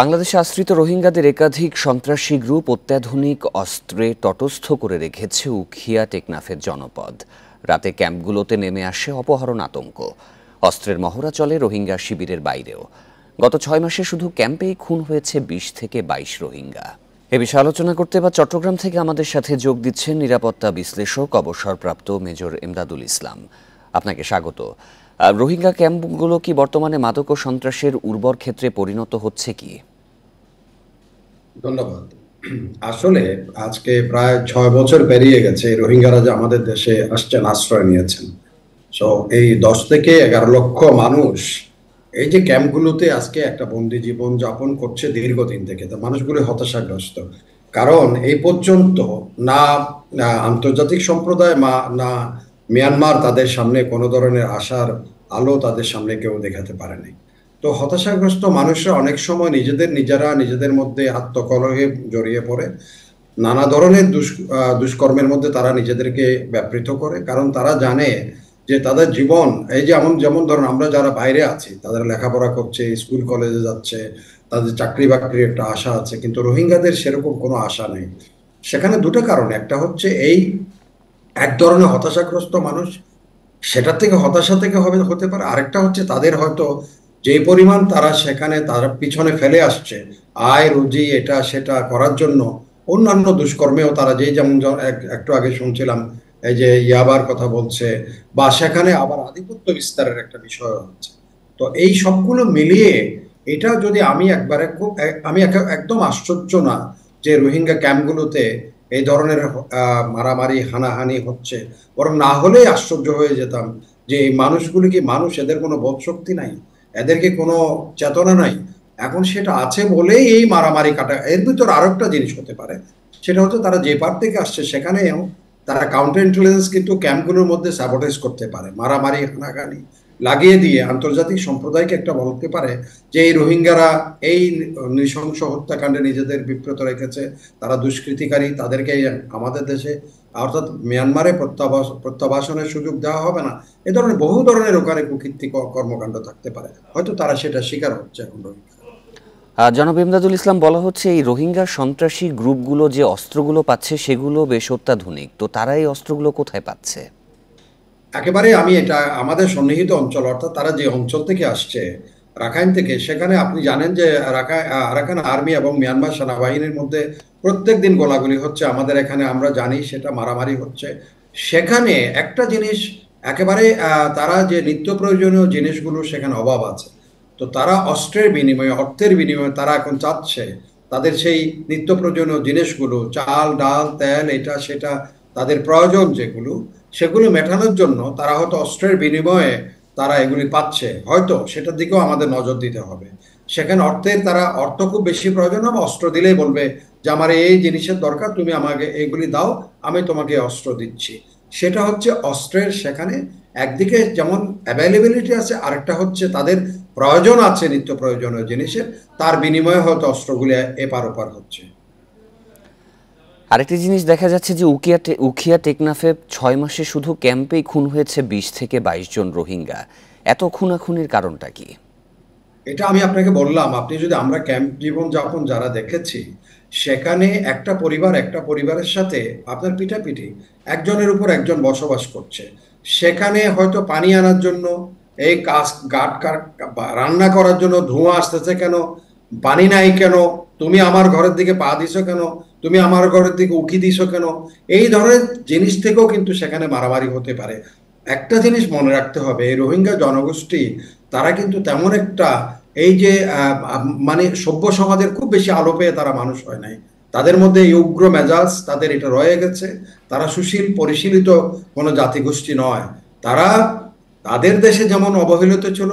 বাংলাদেশে আশ্রিত রোহিঙ্গাদের একাধিক সন্ত্রাসী গ্রুপ অত্যাধুনিক অস্ত্রে তটস্থ করে রেখেছে উখিয়া টেকনাফের জনপদ রাতে ক্যাম্পগুলোতে নেমে আসে অপহরণ আতঙ্ক অস্ত্রের মহড়া চলে রোহিঙ্গা শিবিরের বাইরেও গত ছয় মাসে শুধু ক্যাম্পেই খুন হয়েছে বিশ থেকে বাইশ রোহিঙ্গা এ বিষয়ে আলোচনা করতে বা চট্টগ্রাম থেকে আমাদের সাথে যোগ দিচ্ছেন নিরাপত্তা বিশ্লেষক অবসরপ্রাপ্ত মেজর এমদাদুল ইসলাম আপনাকে স্বাগত রোহিঙ্গা ক্যাম্পগুলো কি বর্তমানে মাদক ও সন্ত্রাসের উর্বর ক্ষেত্রে পরিণত হচ্ছে কি ধন্যবাদ আসলে আজকে প্রায় ছয় বছর পেরিয়ে গেছে রোহিঙ্গারা যে আমাদের দেশে আসছেন আশ্রয় নিয়েছেন সো এই দশ থেকে এগারো লক্ষ মানুষ এই যে ক্যাম্পগুলোতে আজকে একটা বন্দি জীবন যাপন করছে দীর্ঘদিন থেকে তো মানুষগুলো হতাশাগ্রস্ত কারণ এই পর্যন্ত না আন্তর্জাতিক সম্প্রদায় মা না মিয়ানমার তাদের সামনে কোনো ধরনের আশার আলো তাদের সামনে কেউ দেখাতে পারেনি তো হতাশাগ্রস্ত মানুষরা অনেক সময় নিজেদের নিজেরা নিজেদের মধ্যে আত্মকলহে জড়িয়ে পড়ে নানা ধরনের দুষ্কর্মের মধ্যে তারা নিজেদেরকে ব্যাপৃত করে কারণ তারা জানে যে তাদের জীবন এই যেমন যেমন ধরুন আমরা যারা বাইরে আছি তাদের লেখাপড়া করছে স্কুল কলেজে যাচ্ছে তাদের চাকরি বাকরির একটা আশা আছে কিন্তু রোহিঙ্গাদের সেরকম কোনো আশা নেই সেখানে দুটো কারণ একটা হচ্ছে এই এক ধরনের হতাশাগ্রস্ত মানুষ সেটা থেকে হতাশা থেকে হবে হতে পারে আরেকটা হচ্ছে তাদের হয়তো যে পরিমাণ তারা সেখানে তারা পিছনে ফেলে আসছে আয় রুজি এটা সেটা করার জন্য অন্যান্য দুষ্কর্মেও তারা যে যেমন একটু আগে শুনছিলাম এই যে ইয়াবার কথা বলছে বা সেখানে আবার আধিপত্য বিস্তারের একটা বিষয় হচ্ছে তো এই সবগুলো মিলিয়ে এটা যদি আমি একবারে খুব আমি একদম আশ্চর্য না যে রোহিঙ্গা ক্যাম্পগুলোতে এই ধরনের মারামারি হানাহানি হচ্ছে বরং না হলেই আশ্চর্য হয়ে যেতাম যে এই মানুষগুলি কি মানুষ এদের কোনো বোধশক্তি নাই এদেরকে কোনো চেতনা নাই এখন সেটা আছে বলেই এই মারামারি কাটা এর ভিতর আরো একটা জিনিস হতে পারে সেটা হচ্ছে তারা যে পার থেকে আসছে সেখানেও তারা কাউন্টার ইন্টেলিজেন্স কিন্তু ক্যাম্পগুলোর মধ্যে স্যাবোটাইজ করতে পারে মারামারি হানাহানি লাগিয়ে দিয়ে আন্তর্জাতিক সম্প্রদায়কে একটা বলতে পারে যে এই রোহিঙ্গারা এই নৃশংস হত্যাকাণ্ডে নিজেদের বিব্রত রেখেছে তারা দুষ্কৃতিকারী তাদেরকে আমাদের দেশে অর্থাৎ মিয়ানমারে প্রত্যাবাস প্রত্যাবাসনের সুযোগ দেওয়া হবে না এ ধরনের বহু ধরনের ওখানে কুকৃত্তি কর্মকাণ্ড থাকতে পারে হয়তো তারা সেটা স্বীকার হচ্ছে এখন জনাব ইমদাদুল ইসলাম বলা হচ্ছে এই রোহিঙ্গা সন্ত্রাসী গ্রুপগুলো যে অস্ত্রগুলো পাচ্ছে সেগুলো বেশ অত্যাধুনিক তো তারা এই অস্ত্রগুলো কোথায় পাচ্ছে একেবারে আমি এটা আমাদের সন্নিহিত অঞ্চল অর্থাৎ তারা যে অঞ্চল থেকে আসছে রাখাইন থেকে সেখানে আপনি জানেন যে আরাকান আর্মি এবং মিয়ানমার সেনাবাহিনীর মধ্যে প্রত্যেক দিন গোলাগুলি হচ্ছে আমাদের এখানে আমরা জানি সেটা মারামারি হচ্ছে সেখানে একটা জিনিস একেবারে তারা যে নিত্য প্রয়োজনীয় জিনিসগুলো সেখানে অভাব আছে তো তারা অস্ত্রের বিনিময়ে অর্থের বিনিময়ে তারা এখন চাচ্ছে তাদের সেই নিত্য প্রয়োজনীয় জিনিসগুলো চাল ডাল তেল এটা সেটা তাদের প্রয়োজন যেগুলো সেগুলো মেটানোর জন্য তারা হয়তো অস্ত্রের বিনিময়ে তারা এগুলি পাচ্ছে হয়তো সেটার দিকেও আমাদের নজর দিতে হবে সেখানে অর্থের তারা অর্থ খুব বেশি প্রয়োজন হবে অস্ত্র দিলেই বলবে যে আমার এই জিনিসের দরকার তুমি আমাকে এগুলি দাও আমি তোমাকে অস্ত্র দিচ্ছি সেটা হচ্ছে অস্ত্রের সেখানে একদিকে যেমন অ্যাভেলেবিলিটি আছে আরেকটা হচ্ছে তাদের প্রয়োজন আছে নিত্য প্রয়োজনীয় জিনিসের তার বিনিময়ে হয়তো অস্ত্রগুলি এপার ওপার হচ্ছে আরেকটি জিনিস দেখা যাচ্ছে যে উকিয়া উখিয়া টেকনাফে ছয় মাসে শুধু ক্যাম্পেই খুন হয়েছে বিশ থেকে বাইশ জন রোহিঙ্গা এত খুনাখুনির কারণটা কি এটা আমি আপনাকে বললাম আপনি যদি আমরা ক্যাম্প জীবন যখন যারা দেখেছি সেখানে একটা পরিবার একটা পরিবারের সাথে আপনার পিঠাপিঠি একজনের উপর একজন বসবাস করছে সেখানে হয়তো পানি আনার জন্য এই কাজ গাট রান্না করার জন্য ধোঁয়া আসতেছে কেন পানি নাই কেন তুমি আমার ঘরের দিকে পা দিছ কেন তুমি আমার ঘরের দিকে উকি দিছ কেন এই ধরনের জিনিস থেকেও কিন্তু সেখানে মারামারি হতে পারে একটা জিনিস মনে রাখতে হবে এই রোহিঙ্গা জনগোষ্ঠী তারা কিন্তু তেমন একটা এই যে মানে সভ্য সমাজের খুব বেশি আলো পেয়ে তারা মানুষ হয় নাই তাদের মধ্যে এই উগ্র মেজাজ তাদের এটা রয়ে গেছে তারা সুশীল পরিশীলিত কোনো জাতিগোষ্ঠী নয় তারা তাদের দেশে যেমন অবহেলিত ছিল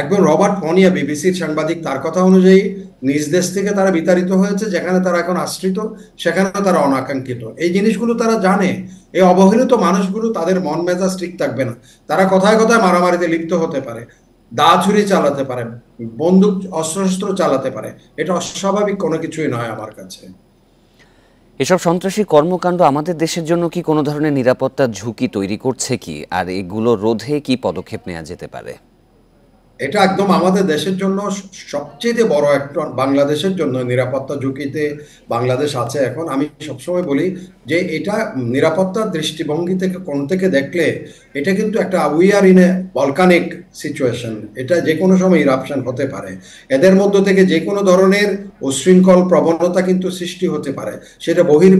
একবার রবার্ট পনিয়া বিবিসির সাংবাদিক তার কথা অনুযায়ী নিজ দেশ থেকে তারা বিতাড়িত হয়েছে যেখানে তারা এখন আশ্রিত সেখানে তারা অনাকাঙ্ক্ষিত এই জিনিসগুলো তারা জানে এই অবহেলিত মানুষগুলো তাদের মন মেজাজ ঠিক থাকবে না তারা কথায় কথায় মারামারিতে লিপ্ত হতে পারে দা ছুরি চালাতে পারে বন্দুক অস্ত্রশস্ত্র চালাতে পারে এটা অস্বাভাবিক কোনো কিছুই নয় আমার কাছে এসব সন্ত্রাসী কর্মকাণ্ড আমাদের দেশের জন্য কি কোনো ধরনের নিরাপত্তা ঝুঁকি তৈরি করছে কি আর এগুলো রোধে কি পদক্ষেপ নেওয়া যেতে পারে এটা একদম আমাদের দেশের জন্য সবচেয়ে বড় একটা বাংলাদেশের জন্য নিরাপত্তা ঝুঁকিতে বাংলাদেশ আছে এখন আমি সবসময় বলি যে এটা নিরাপত্তার দৃষ্টিভঙ্গি থেকে কোন থেকে দেখলে এটা কিন্তু একটা we are in a volcanic situation এটা যে কোনো সময় ইরাপশন হতে পারে এদের মধ্য থেকে যে কোনো ধরনের উশৃঙ্খল প্রবণতা কিন্তু সৃষ্টি হতে পারে সেটা বহির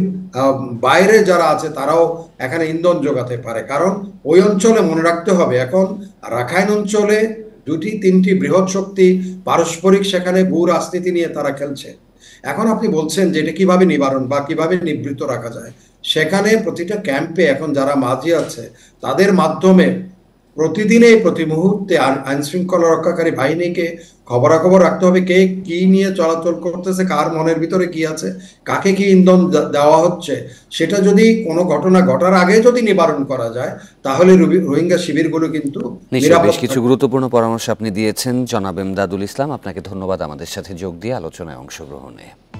বাইরে যারা আছে তারাও এখানে ইন্ধন যোগাতে পারে কারণ ওই অঞ্চলে মনে রাখতে হবে এখন রাখাইন অঞ্চলে দুটি তিনটি বৃহৎ শক্তি পারস্পরিক সেখানে ভূ রাজনীতি নিয়ে তারা খেলছে এখন আপনি বলছেন যে এটা কিভাবে নিবারণ বা কিভাবে নিবৃত রাখা যায় সেখানে প্রতিটা ক্যাম্পে এখন যারা মাঝি আছে তাদের মাধ্যমে প্রতিদিনে প্রতি মুহূর্তে আইন শৃঙ্খলা রক্ষাকারী বাহিনীকে খবরাখবর রাখতে হবে কে কি নিয়ে চলাচল করতেছে কার মনের ভিতরে কি আছে কাকে কি ইন্ধন দেওয়া হচ্ছে সেটা যদি কোনো ঘটনা ঘটার আগে যদি নিবারণ করা যায় তাহলে রোহিঙ্গা শিবিরগুলো কিন্তু বেশ কিছু গুরুত্বপূর্ণ পরামর্শ আপনি দিয়েছেন জনাব এমদাদুল ইসলাম আপনাকে ধন্যবাদ আমাদের সাথে যোগ দিয়ে আলোচনায় অংশগ্রহণে